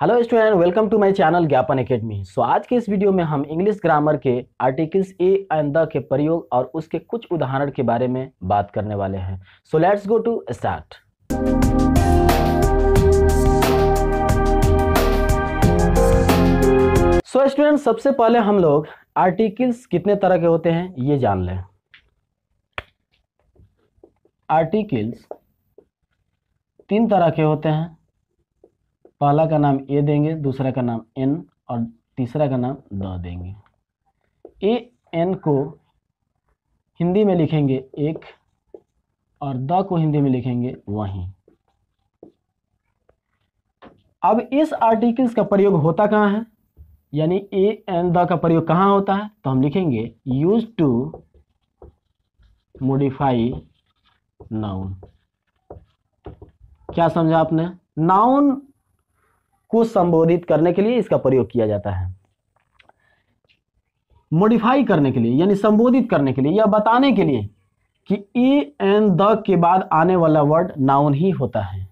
hello student welcome to my channel Gyapan academy so आज के इस वीडियो में हम इंग्लिश ग्रामर के आर्टिकल्स ए एंड द के प्रयोग और उसके कुछ उदाहरण के बारे में बात करने वाले हैं so let's go to start so student सबसे पहले हम लोग आर्टिकल्स कितने तरह के होते हैं ये जान लें आर्टिकल्स तीन तरह के होते हैं पहला का नाम ए देंगे दूसरा का नाम एन और तीसरा का नाम द देंगे ए एन को हिंदी में लिखेंगे एक और द को हिंदी में लिखेंगे वहीं अब इस आर्टिकल्स का प्रयोग होता कहाँ है यानी ए एन द का प्रयोग कहाँ होता है तो हम लिखेंगे यूज टू मोडिफाई नाउन क्या समझा आपने नाउन को संबोधित करने के लिए इसका प्रयोग किया जाता है मॉडिफाई करने के लिए यानी संबोधित करने के लिए या बताने के लिए कि ई एन द के बाद आने वाला वर्ड नाउन ही होता है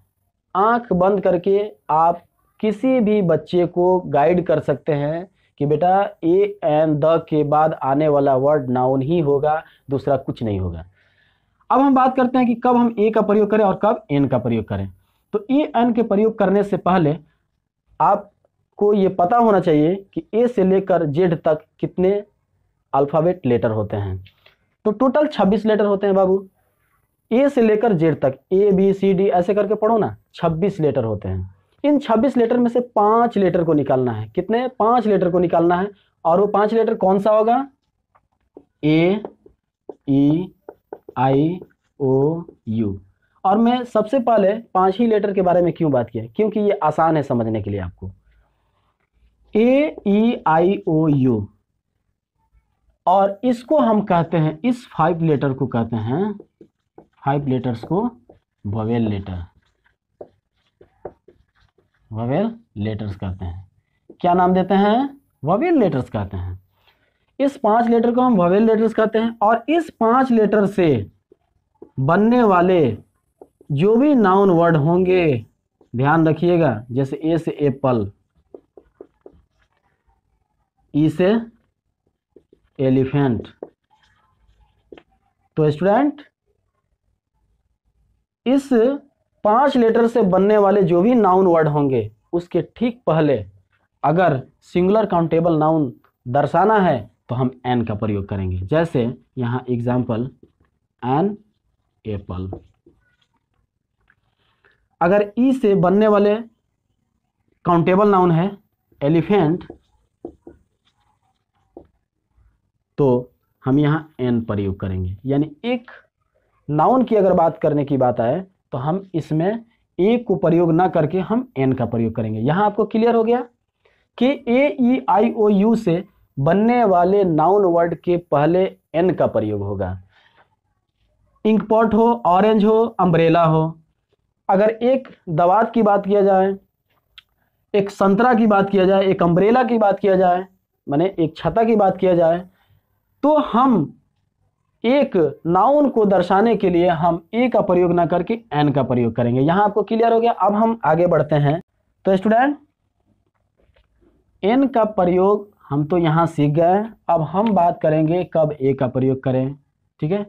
आंख बंद करके आप किसी भी बच्चे को गाइड कर सकते हैं कि बेटा ए एन द के बाद आने वाला वर्ड नाउन ही होगा दूसरा कुछ नहीं होगा अब हम बात करते हैं कि कब हम ए का प्रयोग करें और कब एन का प्रयोग करें तो ए एन के प्रयोग करने से पहले आपको ये पता होना चाहिए कि ए से लेकर जेड तक कितने अल्फ़ाबेट लेटर होते हैं तो टोटल छब्बीस लेटर होते हैं बाबू ए से लेकर जेड तक ए बी सी डी ऐसे करके पढ़ो ना छब्बीस लेटर होते हैं इन छब्बीस लेटर में से पाँच लेटर को निकालना है कितने पाँच लेटर को निकालना है और वो पाँच लेटर कौन सा होगा ए ई आई ओ यू और मैं सबसे पहले पांच ही लेटर के बारे में क्यों बात किया क्योंकि ये आसान है समझने के लिए आपको ए ई आई ओ यू और इसको हम कहते हैं इस फाइव लेटर को कहते हैं फाइव लेटर्स को ववेल लेटर ववेल लेटर्स कहते हैं क्या नाम देते हैं वेल लेटर्स कहते हैं इस पांच लेटर को हम वेल लेटर्स कहते हैं और इस पांच लेटर से बनने वाले जो भी नाउन वर्ड होंगे ध्यान रखिएगा जैसे ए से एप्पल ई e से एलिफेंट तो स्टूडेंट इस पांच लेटर से बनने वाले जो भी नाउन वर्ड होंगे उसके ठीक पहले अगर सिंगुलर काउंटेबल नाउन दर्शाना है तो हम एन का प्रयोग करेंगे जैसे यहां एग्जाम्पल एन एप्पल अगर ई e से बनने वाले काउंटेबल नाउन है एलिफेंट तो हम यहां एन प्रयोग करेंगे यानी एक नाउन की अगर बात करने की बात आए तो हम इसमें ए को प्रयोग ना करके हम एन का प्रयोग करेंगे यहां आपको क्लियर हो गया कि ए ई आई ओ यू से बनने वाले नाउन वर्ड के पहले एन का प्रयोग होगा इंकपॉट हो ऑरेंज हो अम्ब्रेला हो अगर एक दवात की बात किया जाए एक संतरा की बात किया जाए एक अम्ब्रेला की बात किया जाए मैंने एक छता की बात किया जाए तो हम एक नाउन को दर्शाने के लिए हम ए का प्रयोग ना करके एन का प्रयोग करेंगे यहां आपको क्लियर हो गया अब हम आगे बढ़ते हैं तो स्टूडेंट एन का प्रयोग हम तो यहां सीख गए अब हम बात करेंगे कब ए का प्रयोग करें ठीक है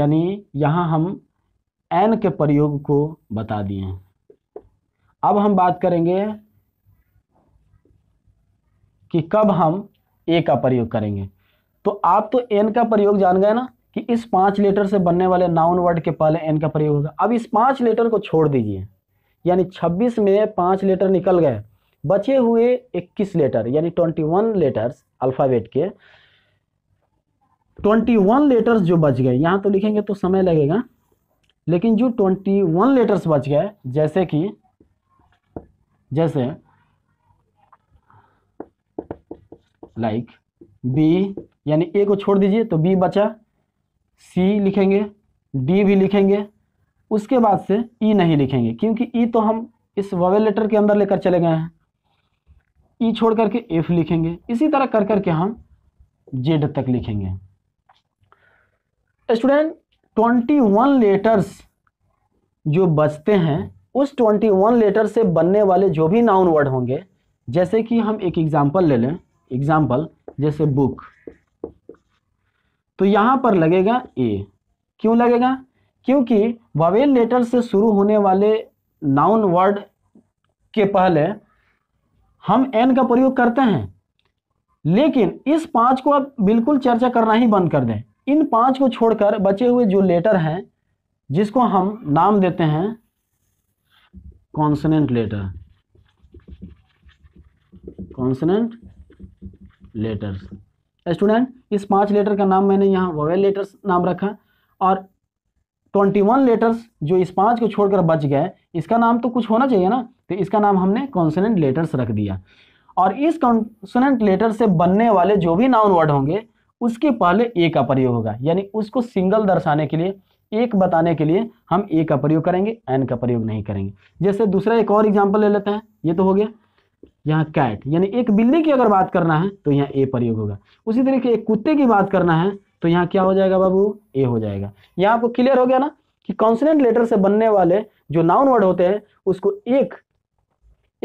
यानी यहां हम एन के प्रयोग को बता दिए हैं अब हम बात करेंगे कि कब हम ए का प्रयोग करेंगे तो आप तो एन का प्रयोग जान गए ना कि इस पांच लेटर से बनने वाले नाउन वर्ड के पहले एन का प्रयोग होगा अब इस पांच लेटर को छोड़ दीजिए यानी छब्बीस में पांच लेटर निकल गए बचे हुए इक्कीस लेटर यानी ट्वेंटी वन लेटर्स अल्फ़ाबेट के ट्वेंटी वन लेटर्स जो बच गए यहां तो लिखेंगे तो समय लगेगा लेकिन जो ट्वेंटी वन लेटर्स बच गए जैसे कि जैसे लाइक बी यानी ए को छोड़ दीजिए तो बी बचा सी लिखेंगे डी भी लिखेंगे उसके बाद से ई e नहीं लिखेंगे क्योंकि ई e तो हम इस ववेल लेटर के अंदर लेकर चले गए हैं ई e छोड़ करके एफ लिखेंगे इसी तरह कर करके हम जेड तक लिखेंगे स्टूडेंट ट्वेंटी वन लेटर्स जो बचते हैं उस ट्वेंटी वन लेटर से बनने वाले जो भी नाउन वर्ड होंगे जैसे कि हम एक एग्जाम्पल ले लें एग्जाम्पल जैसे बुक तो यहाँ पर लगेगा ए क्यों लगेगा क्योंकि वावेल लेटर से शुरू होने वाले नाउन वर्ड के पहले हम एन का प्रयोग करते हैं लेकिन इस पांच को अब बिल्कुल चर्चा करना ही बंद कर दें इन पांच को छोड़कर बचे हुए जो लेटर हैं जिसको हम नाम देते हैं consonant letter consonant letters student इस पांच लेटर का नाम मैंने यहाँ वोवेल लेटर्स नाम रखा और ट्वेंटी वन लेटर्स जो इस पांच को छोड़कर बच गए इसका नाम तो कुछ होना चाहिए ना तो इसका नाम हमने कॉन्सनेंट लेटर्स रख दिया और इस कॉन्सनेंट लेटर से बनने वाले जो भी नाउन वर्ड होंगे उसके पहले ए का प्रयोग होगा यानी उसको सिंगल दर्शाने के लिए एक बताने के लिए हम ए का प्रयोग करेंगे एन का प्रयोग नहीं करेंगे जैसे दूसरा एक और एग्जाम्पल ले लेते हैं ये तो हो गया यहाँ कैट यानी एक बिल्ली की अगर बात करना है तो यहाँ ए प्रयोग होगा उसी तरीके एक कुत्ते की बात करना है तो यहाँ क्या हो जाएगा बाबू ए हो जाएगा यहाँ आपको क्लियर हो गया ना कि कॉन्सनेंट लेटर से बनने वाले जो नाउन वर्ड होते हैं उसको एक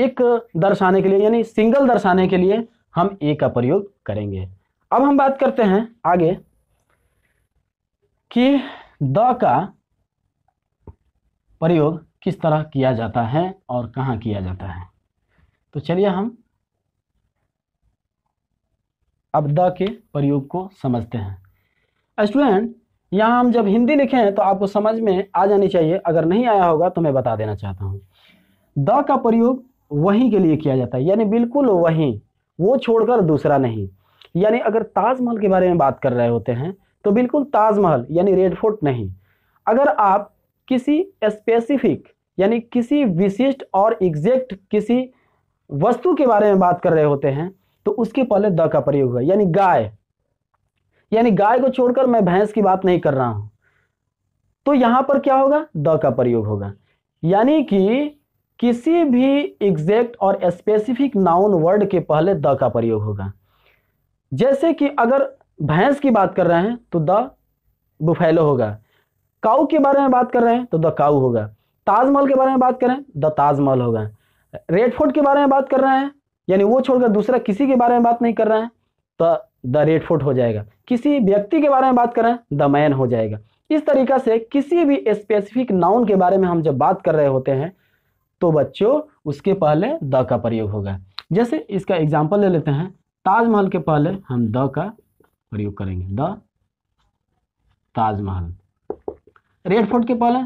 एक दर्शाने के लिए यानी सिंगल दर्शाने के लिए हम ए का प्रयोग करेंगे अब हम बात करते हैं आगे कि द का प्रयोग किस तरह किया जाता है और कहाँ किया जाता है तो चलिए हम अब द के प्रयोग को समझते हैं स्टूडेंट यहाँ हम जब हिंदी लिखे हैं तो आपको समझ में आ जानी चाहिए अगर नहीं आया होगा तो मैं बता देना चाहता हूँ द का प्रयोग वहीं के लिए किया जाता है यानी बिल्कुल वहीं वो छोड़कर दूसरा नहीं यानी अगर ताजमहल के बारे में बात कर रहे होते हैं तो बिल्कुल ताजमहल यानी रेड फोर्ट नहीं अगर आप किसी स्पेसिफिक यानी किसी विशिष्ट और एग्जैक्ट किसी वस्तु के बारे में बात कर रहे होते हैं तो उसके पहले द का प्रयोग है यानी गाय यानी गाय को छोड़कर मैं भैंस की बात नहीं कर रहा हूं तो यहां पर क्या होगा द का प्रयोग होगा यानी कि किसी भी एग्जैक्ट और स्पेसिफिक नाउन वर्ड के पहले द का प्रयोग होगा जैसे कि अगर भैंस की बात कर रहे हैं तो द बुफेलो होगा काऊ के बारे में बात कर रहे हैं तो द काऊ होगा ताजमहल के बारे में बात करें द ताजमहल होगा रेड फोर्ट के बारे में बात कर रहे हैं यानी वो छोड़कर दूसरा किसी के बारे में बात नहीं कर रहे हैं तो द रेड फोर्ट हो जाएगा किसी व्यक्ति के बारे में बात कर रहे हैं द मैन हो जाएगा इस तरीका से किसी भी स्पेसिफिक नाउन के बारे में हम जब बात कर रहे होते हैं तो बच्चों उसके पहले द का प्रयोग होगा जैसे इसका एग्जाम्पल ले लेते हैं ताजमहल के पहले हम द का प्रयोग करेंगे द ताजमहल रेड फोर्ट के पहले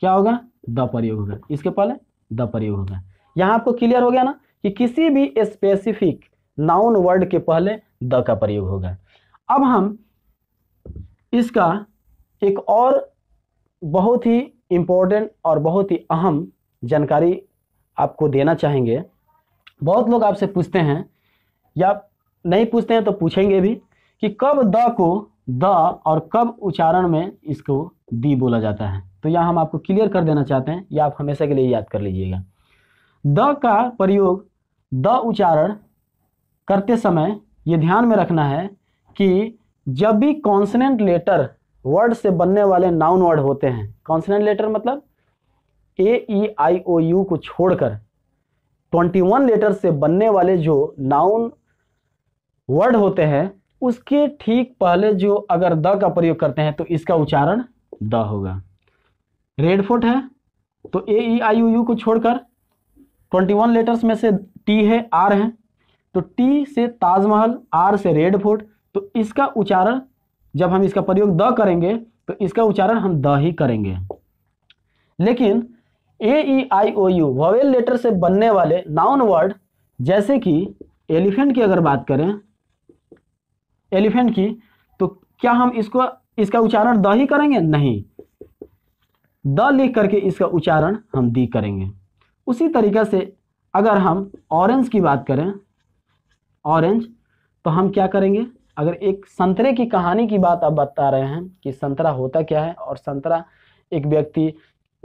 क्या होगा द प्रयोग होगा इसके पहले द प्रयोग होगा यहां आपको क्लियर हो गया ना कि किसी भी स्पेसिफिक नाउन वर्ड के पहले द का प्रयोग होगा अब हम इसका एक और बहुत ही इंपॉर्टेंट और बहुत ही अहम जानकारी आपको देना चाहेंगे बहुत लोग आपसे पूछते हैं या नहीं पूछते हैं तो पूछेंगे भी कि कब द को द और कब उच्चारण में इसको दी बोला जाता है तो यह हम आपको क्लियर कर देना चाहते हैं या आप हमेशा के लिए याद कर लीजिएगा द का प्रयोग द उच्चारण करते समय ये ध्यान में रखना है कि जब भी कॉन्सनेंट लेटर वर्ड से बनने वाले नाउन वर्ड होते हैं कॉन्सनेंट लेटर मतलब ए ई आई ओ यू को छोड़कर ट्वेंटी वन लेटर से बनने वाले जो नाउन वर्ड होते हैं उसके ठीक पहले जो अगर द का प्रयोग करते हैं तो इसका उच्चारण द होगा रेडफोर्ट है तो ए ई आई यू यू को छोड़कर वन लेटर्स में से टी है आर है तो टी से ताजमहल आर से रेड फोर्ट तो इसका उच्चारण जब हम इसका प्रयोग द करेंगे तो इसका उच्चारण हम द ही करेंगे लेकिन A E I O U vowel letter से बनने वाले नाउन वर्ड जैसे कि एलिफेंट की अगर बात करें एलिफेंट की तो क्या हम इसको इसका उच्चारण द ही करेंगे नहीं द लिख करके इसका उच्चारण हम दी करेंगे उसी तरीके से अगर हम ऑरेंज की बात करें ऑरेंज तो हम क्या करेंगे अगर एक संतरे की कहानी की बात आप बता रहे हैं कि संतरा होता क्या है और संतरा एक व्यक्ति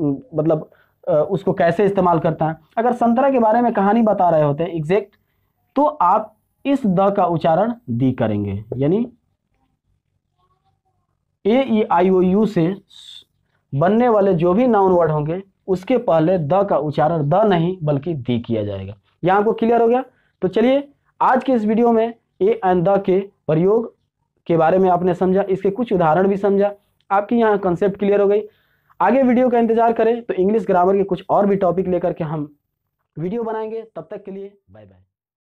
मतलब उसको कैसे इस्तेमाल करता है अगर संतरा के बारे में कहानी बता रहे होते हैं एग्जैक्ट तो आप इस द का उच्चारण दी करेंगे यानी ए ई आई ओ यू से बनने वाले जो भी नाउन वर्ड होंगे उसके पहले द का उच्चारण द नहीं बल्कि दी किया जाएगा यहां को क्लियर हो गया तो चलिए आज के इस वीडियो में ए एंड द के प्रयोग के बारे में आपने समझा इसके कुछ उदाहरण भी समझा आपकी यहाँ कंसेप्ट क्लियर हो गई आगे वीडियो का इंतजार करें तो इंग्लिश ग्रामर के कुछ और भी टॉपिक लेकर के हम वीडियो बनाएंगे तब तक के लिए बाय बाय